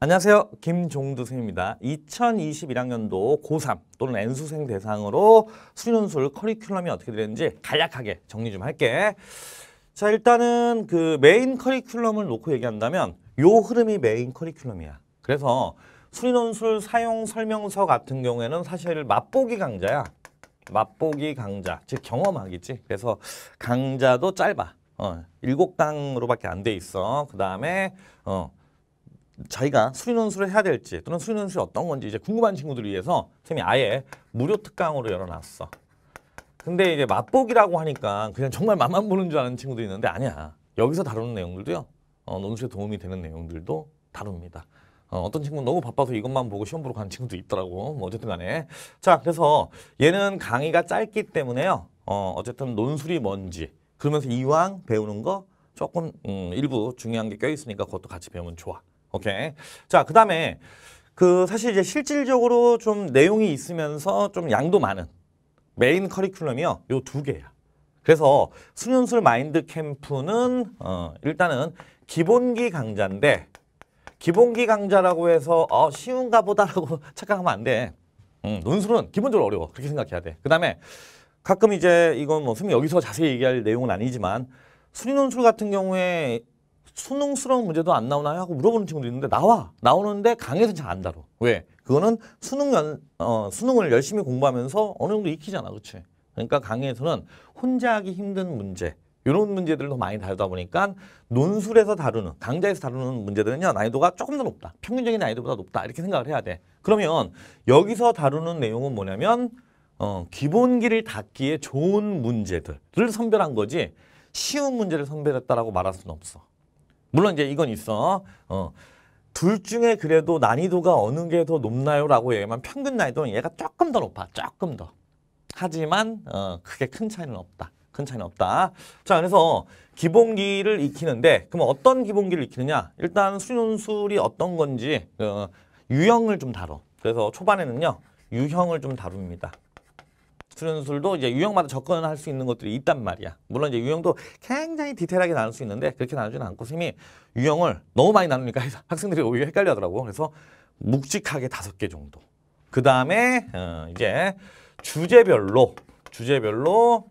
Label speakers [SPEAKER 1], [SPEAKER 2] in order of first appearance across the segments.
[SPEAKER 1] 안녕하세요. 김종두 선생입니다. 2021학년도 고3 또는 N수생 대상으로 수리논술 커리큘럼이 어떻게 되는지 간략하게 정리 좀 할게. 자, 일단은 그 메인 커리큘럼을 놓고 얘기한다면 요 흐름이 메인 커리큘럼이야. 그래서 수리논술 사용 설명서 같은 경우에는 사실 맛보기 강좌야. 맛보기 강좌, 즉 경험하기지. 그래서 강좌도 짧아. 어, 일곱 강으로밖에 안 돼 있어. 그 다음에 어, 자기가 수리논술을 해야 될지 또는 수리논술이 어떤 건지 이제 궁금한 친구들을 위해서 쌤이 아예 무료 특강으로 열어놨어. 근데 이제 맛보기라고 하니까 그냥 정말 맛만 보는 줄 아는 친구들이 있는데 아니야. 여기서 다루는 내용들도요. 어, 논술에 도움이 되는 내용들도 다룹니다. 어, 떤 친구는 너무 바빠서 이것만 보고 시험 보러 가는 친구도 있더라고. 뭐 어쨌든 간에. 자, 그래서 얘는 강의가 짧기 때문에요. 어, 어쨌든 논술이 뭔지 그러면서 이왕 배우는 거 조금 음, 일부 중요한 게 껴있으니까 그것도 같이 배우면 좋아. 오케이. 자, 그다음에 그 사실 이제 실질적으로 좀 내용이 있으면서 좀 양도 많은 메인 커리큘럼이요. 요 두 개야. 그래서 수련술 마인드 캠프는 어, 일단은 기본기 강좌인데 기본기 강좌라고 해서 어, 쉬운가 보다라고 착각하면 안 돼. 음, 논술은 기본적으로 어려워. 그렇게 생각해야 돼. 그 다음에 가끔 이제 이건 뭐 수미 여기서 자세히 얘기할 내용은 아니지만 수리논술 같은 경우에 수능 스러운 문제도 안 나오나요? 하고 물어보는 친구도 있는데 나와 나오는데 강의에서 는잘 안 다뤄 왜? 그거는 수능 연, 어, 수능을 열심히 공부하면서 어느 정도 익히잖아 그치 그러니까 강의에서는 혼자 하기 힘든 문제 이런 문제들을 더 많이 다루다 보니까 논술에서 다루는 강좌에서 다루는 문제들은요 난이도가 조금 더 높다 평균적인 난이도보다 높다 이렇게 생각을 해야 돼 그러면 여기서 다루는 내용은 뭐냐면 어, 기본기를 닦기에 좋은 문제들을 선별한 거지 쉬운 문제를 선별했다라고 말할 수는 없어 물론 이제 이건 있어. 어. 둘 중에 그래도 난이도가 어느 게 더 높나요? 라고 얘기하면 평균 난이도는 얘가 조금 더 높아. 조금 더. 하지만 어, 크게 큰 차이는 없다. 큰 차이는 없다. 자, 그래서 기본기를 익히는데 그러면 어떤 기본기를 익히느냐? 일단 수련술이 어떤 건지 어, 유형을 좀 다뤄. 그래서 초반에는요. 유형을 좀 다룹니다. 수련술도 이제 유형마다 접근할수 있는 것들이 있단 말이야. 물론 이제 유형도 굉장히 디테일하게 나눌 수 있는데 그렇게 나누지는 않고 선생님이 유형을 너무 많이 나누니까 학생들이 오히려 헷갈려 하더라고. 그래서 묵직하게 다섯 개 정도. 그 다음에 어, 이제 주제별로 주제별로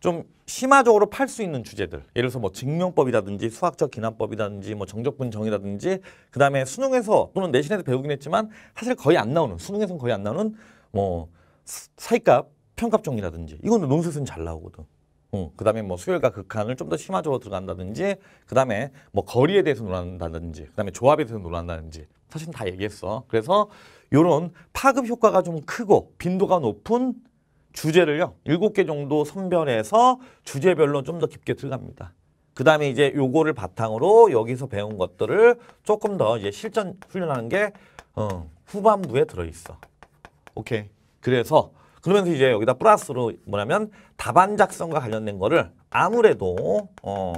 [SPEAKER 1] 좀 심화적으로 팔 수 있는 주제들 예를 들어서 뭐 증명법이라든지 수학적 기난법이라든지 뭐 정적분정이라든지 그 다음에 수능에서 또는 내신에서 배우긴 했지만 사실 거의 안 나오는 수능에서는 거의 안 나오는 뭐 사이값, 평값정이라든지 이거는 논술은 잘 나오거든. 어, 그 다음에 뭐 수열과 극한을 좀 더 심화적으로 들어간다든지 그 다음에 뭐 거리에 대해서 논한다든지 그 다음에 조합에 대해서 논한다든지 사실 다 얘기했어. 그래서 요런 파급 효과가 좀 크고 빈도가 높은 주제를요. 일곱 개 정도 선별해서 주제별로 좀 더 깊게 들어갑니다. 그 다음에 이제 요거를 바탕으로 여기서 배운 것들을 조금 더 이제 실전 훈련하는 게 어, 후반부에 들어있어. 오케이. 그래서 그러면서 이제 여기다 플러스로 뭐냐면 답안 작성과 관련된 거를 아무래도 어,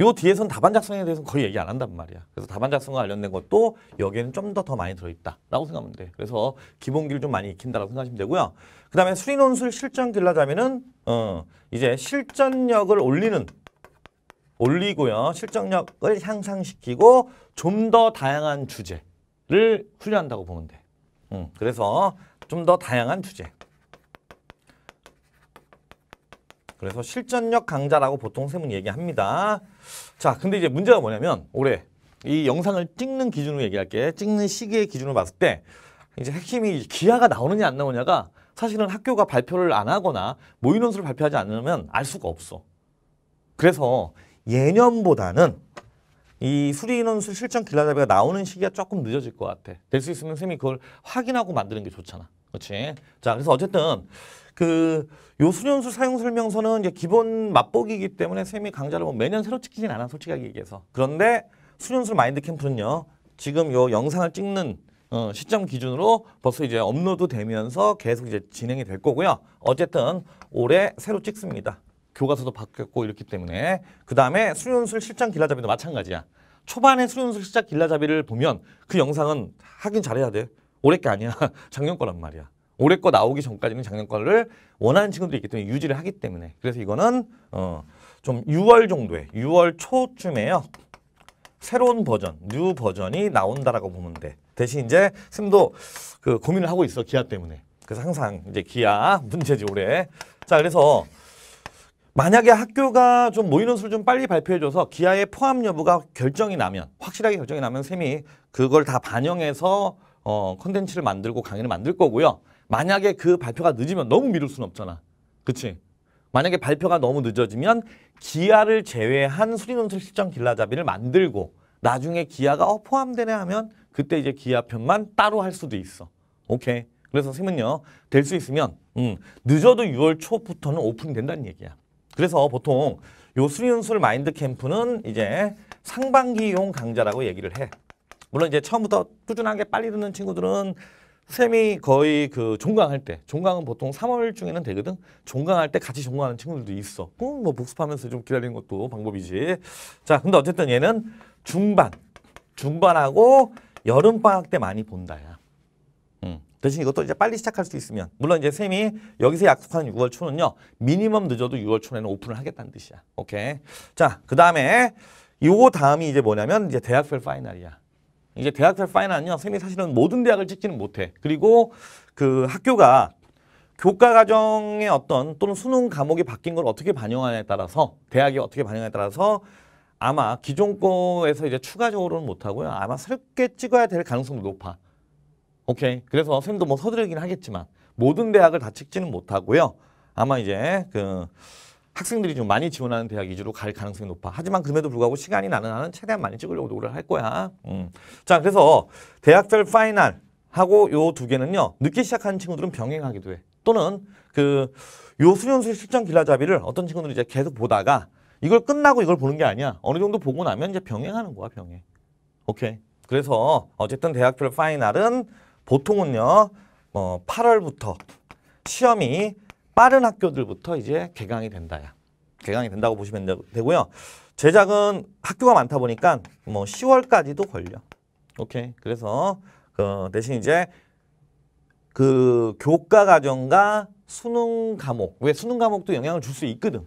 [SPEAKER 1] 요 뒤에선 답안 작성에 대해서는 거의 얘기 안 한단 말이야. 그래서 답안 작성과 관련된 것도 여기에는 좀 더더 더 많이 들어있다라고 생각하면 돼. 그래서 기본기를 좀 많이 익힌다라고 생각하시면 되고요. 그 다음에 수리논술 실전 길라자면은 어, 이제 실전력을 올리는 올리고요. 실전력을 향상시키고 좀 더 다양한 주제를 훈련한다고 보면 돼. 음, 그래서 좀더 다양한 주제. 그래서 실전력 강자라고 보통 세문 얘기합니다. 자, 근데 이제 문제가 뭐냐면 올해 이 영상을 찍는 기준으로 얘기할게. 찍는 시기의 기준으로 봤을 때 이제 핵심이 기아가 나오느냐 안 나오냐가 사실은 학교가 발표를 안 하거나 모의논술을 발표하지 않으면 알 수가 없어. 그래서 예년보다는 이 수리인원수 실전 길라잡이가 나오는 시기가 조금 늦어질 것 같아. 될 수 있으면 쌤이 그걸 확인하고 만드는 게 좋잖아. 그렇지? 자, 그래서 어쨌든 그 요 수리인원수 사용 설명서는 이제 기본 맛보기이기 때문에 쌤이 강좌를 뭐 매년 새로 찍진 않아, 솔직하게 얘기해서. 그런데 수리인원수 마인드 캠프는요. 지금 요 영상을 찍는 어, 시점 기준으로 벌써 이제 업로드 되면서 계속 이제 진행이 될 거고요. 어쨌든 올해 새로 찍습니다. 교과서도 바뀌었고 이렇기 때문에 그 다음에 수윤술 실장 길라잡이도 마찬가지야. 초반에 수윤술 실장 길라잡이를 보면 그 영상은 하긴 잘해야 돼. 올해 게 아니야. 작년 거란 말이야. 올해 거 나오기 전까지는 작년 거를 원하는 친구들이 있기 때문에 유지를 하기 때문에 그래서 이거는 어 좀 6월 정도에 6월 초쯤에요. 새로운 버전, 뉴 버전이 나온다라고 보면 돼. 대신 이제 쌤도 그 고민을 하고 있어, 기아 때문에. 그래서 항상 이제 기아 문제지 올해. 자, 그래서 만약에 학교가 좀 모의논술 를좀 빨리 발표해줘서 기아의 포함 여부가 결정이 나면 확실하게 결정이 나면 쌤이 그걸 다 반영해서 어 컨텐츠를 만들고 강의를 만들 거고요. 만약에 그 발표가 늦으면 너무 미룰 수는 없잖아. 그치? 만약에 발표가 너무 늦어지면 기아를 제외한 수리논술 실전 길라잡이를 만들고 나중에 기아가 어 포함되네 하면 그때 이제 기아 편만 따로 할 수도 있어. 오케이. 그래서 쌤은요. 될 수 있으면 음, 늦어도 6월 초부터는 오픈된다는 이 얘기야. 그래서 보통 요 수리논술 마인드 캠프는 이제 상반기용 강좌라고 얘기를 해. 물론 이제 처음부터 꾸준하게 빨리 듣는 친구들은 쌤이 거의 그 종강할 때 종강은 보통 3월중에는 되거든 종강할 때 같이 종강하는 친구들도 있어 음, 뭐 복습하면서 좀 기다리는 것도 방법이지 자 근데 어쨌든 얘는 중반 중반하고 여름방학 때 많이 본다야 대신 이것도 이제 빨리 시작할 수 있으면 물론 이제 쌤이 여기서 약속한 6월 초는요. 미니멈 늦어도 6월 초에는 오픈을 하겠다는 뜻이야. 오케이. 자, 그다음에 요거 다음이 이제 뭐냐면 이제 대학별 파이널이야. 이제 대학별 파이널은요. 쌤이 사실은 모든 대학을 찍지는 못해. 그리고 그 학교가 교과 과정의 어떤 또는 수능 과목이 바뀐 걸 어떻게 반영하냐에 따라서 대학이 어떻게 반영하냐에 따라서 아마 기존 거에서 이제 추가적으로는 못하고요. 아마 새롭게 찍어야 될 가능성도 높아. 오케이. 그래서 선생님도뭐 서두르긴 하겠지만 모든 대학을 다 찍지는 못하고요. 아마 이제 그 학생들이 좀 많이 지원하는 대학 위주로 갈 가능성이 높아. 하지만 그럼에도 불구하고 시간이 나는 한은 최대한 많이 찍으려고 노력을 할 거야. 음. 자, 그래서 대학별 파이널 하고 요 두 개는요. 늦게 시작하는 친구들은 병행하기도 해. 또는 그 요 수련술 실전 길라잡이를 어떤 친구들이 이제 계속 보다가 이걸 끝나고 이걸 보는 게 아니야. 어느 정도 보고 나면 이제 병행하는 거야, 병행. 오케이. 그래서 어쨌든 대학별 파이널은 보통은요 어, 뭐 8월부터 시험이 빠른 학교들부터 이제 개강이 된다야. 개강이 된다고 보시면 되고요. 제작은 학교가 많다 보니까 뭐 10월까지도 걸려. 오케이. 그래서 그 대신 이제 그 교과 과정과 수능 과목. 왜 수능 과목도 영향을 줄 수 있거든.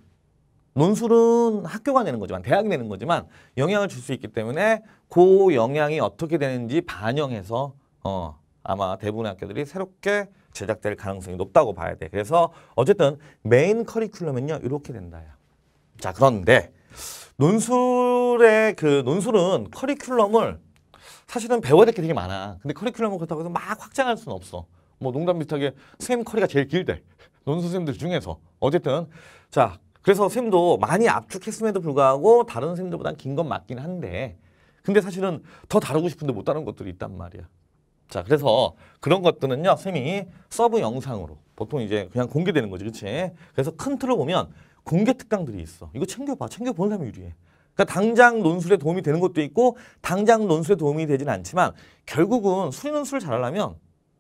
[SPEAKER 1] 논술은 학교가 내는 거지만 대학이 내는 거지만 영향을 줄 수 있기 때문에 그 영향이 어떻게 되는지 반영해서 어 아마 대부분의 학교들이 새롭게 제작될 가능성이 높다고 봐야 돼. 그래서 어쨌든 메인 커리큘럼은요. 이렇게 된다야. 자 그런데 논술의 그 논술은 커리큘럼을 사실은 배워야 될 게 되게 많아. 근데 커리큘럼을 그렇다고 해서 막 확장할 수는 없어. 뭐 농담 비슷하게 쌤 커리가 제일 길대. 논술쌤들 중에서. 어쨌든 자 그래서 쌤도 많이 압축했음에도 불구하고 다른 쌤들보다는 긴 건 맞긴 한데 근데 사실은 더 다루고 싶은데 못 다룬 것들이 있단 말이야. 자, 그래서 그런 것들은요, 쌤이 서브 영상으로 보통 이제 그냥 공개되는 거지, 그치? 그래서 큰틀을 보면 공개 특강들이 있어. 이거 챙겨봐. 챙겨보는 사람이 유리해. 그러니까 당장 논술에 도움이 되는 것도 있고 당장 논술에 도움이 되진 않지만 결국은 수리논술을 잘하려면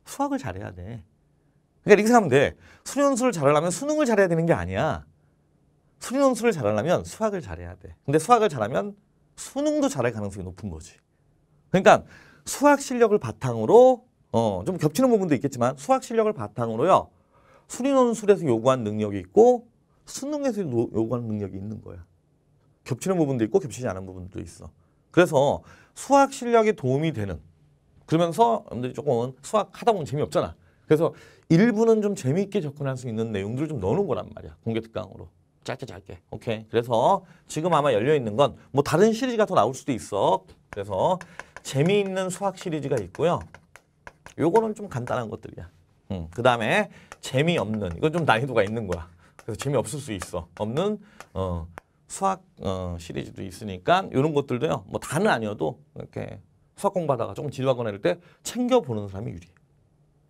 [SPEAKER 1] 수학을 잘해야 돼. 그러니까 이렇게 생각하면 돼. 수리논술을 잘하려면 수능을 잘해야 되는 게 아니야. 수리논술을 잘하려면 수학을 잘해야 돼. 근데 수학을 잘하면 수능도 잘할 가능성이 높은 거지. 그러니까 수학 실력을 바탕으로 어, 좀 겹치는 부분도 있겠지만 수학 실력을 바탕으로요. 수리논술에서 요구한 능력이 있고 수능에서 요구하는 능력이 있는 거야. 겹치는 부분도 있고 겹치지 않은 부분도 있어. 그래서 수학 실력에 도움이 되는 그러면서 여러분들이 조금 수학 하다 보면 재미없잖아. 그래서 일부는 좀 재미있게 접근할 수 있는 내용들을 좀 넣어놓은 거란 말이야. 공개 특강으로. 짧게 짧게. 오케이. 그래서 지금 아마 열려있는 건 뭐 다른 시리즈가 더 나올 수도 있어. 그래서 재미있는 수학 시리즈가 있고요. 요거는 좀 간단한 것들이야. 음, 그 다음에 재미없는, 이건 좀 난이도가 있는 거야. 그래서 재미없을 수 있어. 없는 어, 수학 어, 시리즈도 있으니까 이런 것들도요. 뭐 다는 아니어도 이렇게 수학 공부하다가 조금 지루하거나 이럴 때 챙겨보는 사람이 유리해.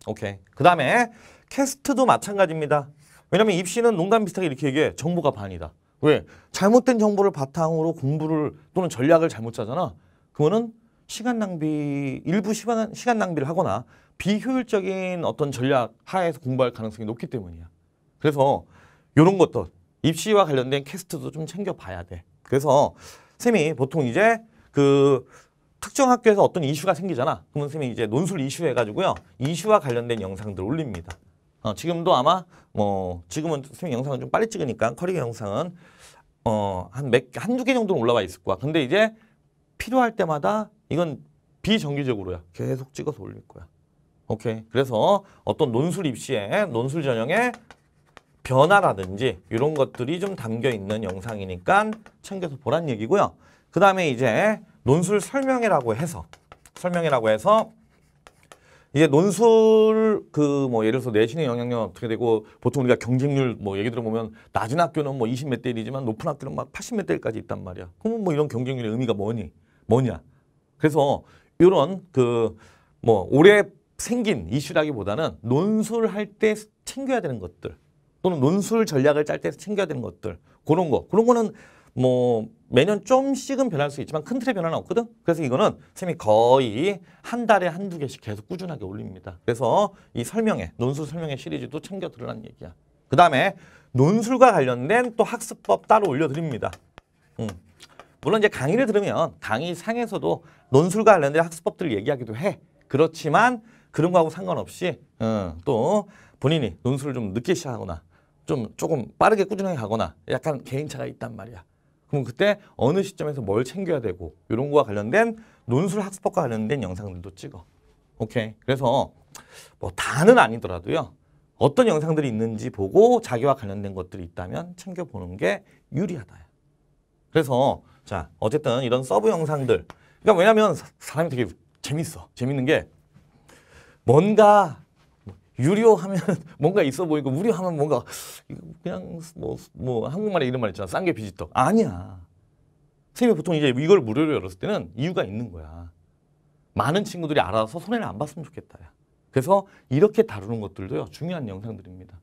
[SPEAKER 1] 오케이. 그 다음에 캐스트도 마찬가지입니다. 왜냐면 입시는 농담 비슷하게 이렇게 얘기해. 정보가 반이다. 왜? 잘못된 정보를 바탕으로 공부를 또는 전략을 잘못 짜잖아. 그거는 시간 낭비 일부 시간, 시간 낭비를 하거나 비효율적인 어떤 전략 하에서 공부할 가능성이 높기 때문이야. 그래서 이런 것도 입시와 관련된 캐스트도 좀 챙겨봐야 돼. 그래서 쌤이 보통 이제 그 특정 학교에서 어떤 이슈가 생기잖아. 그러면 쌤이 이제 논술 이슈 해가지고요. 이슈와 관련된 영상들 올립니다. 어, 지금도 아마 뭐 지금은 쌤 영상은 좀 빨리 찍으니까 커리 어 영상은 어, 한 몇, 한두 개 정도는 올라와 있을 거야. 근데 이제 필요할 때마다 이건 비정기적으로야. 계속 찍어서 올릴 거야. 오케이. 그래서 어떤 논술 입시에 논술 전형에 변화라든지 이런 것들이 좀 담겨 있는 영상이니까 챙겨서 보란 얘기고요. 그 다음에 이제 논술 설명회라고 해서 설명회라고 해서 이제 논술 그 뭐 예를 들어서 내신의 영향력 어떻게 되고 보통 우리가 경쟁률 뭐 얘기 들어보면 낮은 학교는 뭐20몇 대일이지만 높은 학교는 막80몇 대일까지 있단 말이야. 그럼 뭐 이런 경쟁률의 의미가 뭐니? 뭐냐? 그래서 이런 그 뭐 올해 생긴 이슈라기보다는 논술할 때 챙겨야 되는 것들 또는 논술 전략을 짤 때 챙겨야 되는 것들 그런 거 그런 거는 뭐 매년 좀씩은 변할 수 있지만 큰 틀의 변화는 없거든. 그래서 이거는 쌤이 거의 한 달에 한두 개씩 계속 꾸준하게 올립니다. 그래서 이 설명회, 논술 설명회 시리즈도 챙겨 들으라는 얘기야. 그 다음에 논술과 관련된 또 학습법 따로 올려드립니다. 음. 물론 이제 강의를 들으면 강의 상에서도 논술과 관련된 학습법들을 얘기하기도 해. 그렇지만 그런 거하고 상관없이 어, 또 본인이 논술을 좀 늦게 시작하거나 좀 조금 빠르게 꾸준하게 가거나 약간 개인차가 있단 말이야. 그럼 그때 어느 시점에서 뭘 챙겨야 되고 이런 거와 관련된 논술 학습법과 관련된 영상들도 찍어. 오케이. 그래서 뭐 다는 아니더라도요. 어떤 영상들이 있는지 보고 자기와 관련된 것들이 있다면 챙겨보는 게 유리하다. 그래서 자, 어쨌든 이런 서브 영상들. 그러니까 왜냐면 사람이 되게 재밌어. 재밌는 게 뭔가 유료하면 뭔가 있어 보이고 무료하면 뭔가 그냥 뭐, 뭐 한국말에 이런 말 있잖아. 싼 게 비지떡. 아니야. 선생님이 보통 이제 이걸 무료로 열었을 때는 이유가 있는 거야. 많은 친구들이 알아서 손해를 안 봤으면 좋겠다. 야. 그래서 이렇게 다루는 것들도요. 중요한 영상들입니다.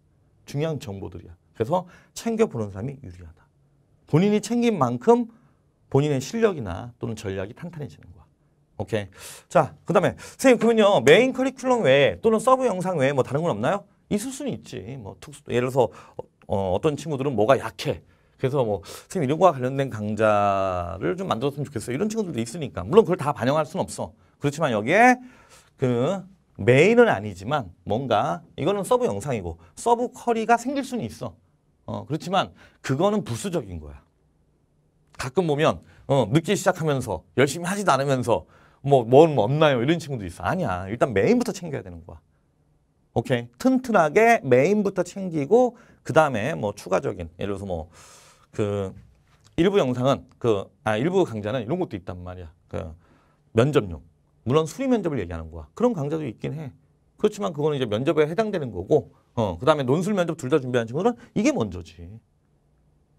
[SPEAKER 1] 중요한 정보들이야. 그래서 챙겨보는 사람이 유리하다. 본인이 챙긴 만큼 본인의 실력이나 또는 전략이 탄탄해지는 거야. 오케이. 자, 그 다음에 선생님 그러면요. 메인 커리큘럼 외에 또는 서브 영상 외에 뭐 다른 건 없나요? 있을 수는 있지. 뭐 특수, 예를 들어서 어, 어, 어떤 친구들은 뭐가 약해. 그래서 뭐 선생님 이런 거와 관련된 강좌를 좀 만들었으면 좋겠어요. 이런 친구들도 있으니까. 물론 그걸 다 반영할 수는 없어. 그렇지만 여기에 그 메인은 아니지만 뭔가 이거는 서브 영상이고 서브 커리가 생길 수는 있어. 어, 그렇지만 그거는 부수적인 거야. 가끔 보면 어, 늦게 시작하면서 열심히 하지도 않으면서 뭐뭔 뭐 없나요? 이런 친구도 있어. 아니야. 일단 메인부터 챙겨야 되는 거야. 오케이. 튼튼하게 메인부터 챙기고 그다음에 뭐 추가적인 예를 들어서 뭐 그 일부 영상은 그 아 일부 강좌는 이런 것도 있단 말이야. 그 면접용. 물론 수리 면접을 얘기하는 거야. 그런 강좌도 있긴 해. 그렇지만 그거는 이제 면접에 해당되는 거고 어, 그다음에 논술 면접 둘 다 준비하는 친구들은 이게 먼저지.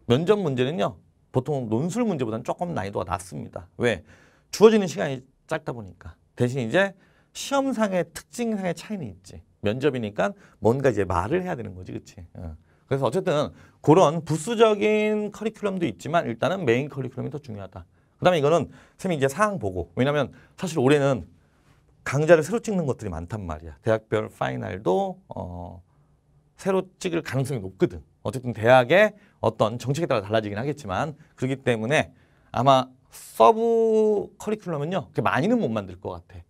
[SPEAKER 1] 면접 문제는요. 보통 논술 문제보다는 조금 난이도가 낮습니다. 왜? 주어지는 시간이 짧다 보니까. 대신 이제 시험상의 특징상의 차이는 있지. 면접이니까 뭔가 이제 말을 해야 되는 거지, 그치? 어. 그래서 어쨌든 그런 부수적인 커리큘럼도 있지만 일단은 메인 커리큘럼이 더 중요하다. 그 다음에 이거는 쌤이 이제 상황 보고 왜냐면 사실 올해는 강좌를 새로 찍는 것들이 많단 말이야. 대학별 파이널도 어, 새로 찍을 가능성이 높거든. 어쨌든 대학의 어떤 정책에 따라 달라지긴 하겠지만 그렇기 때문에 아마 서브 커리큘럼은요. 그렇게 많이는 못 만들 것 같아.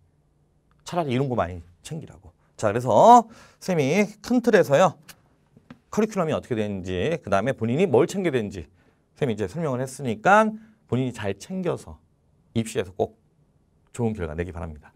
[SPEAKER 1] 차라리 이런 거 많이 챙기라고. 자 그래서 쌤이 큰 틀에서요. 커리큘럼이 어떻게 되는지 그 다음에 본인이 뭘 챙겨야 되는지 쌤이 이제 설명을 했으니까 본인이 잘 챙겨서 입시에서 꼭 좋은 결과 내기 바랍니다.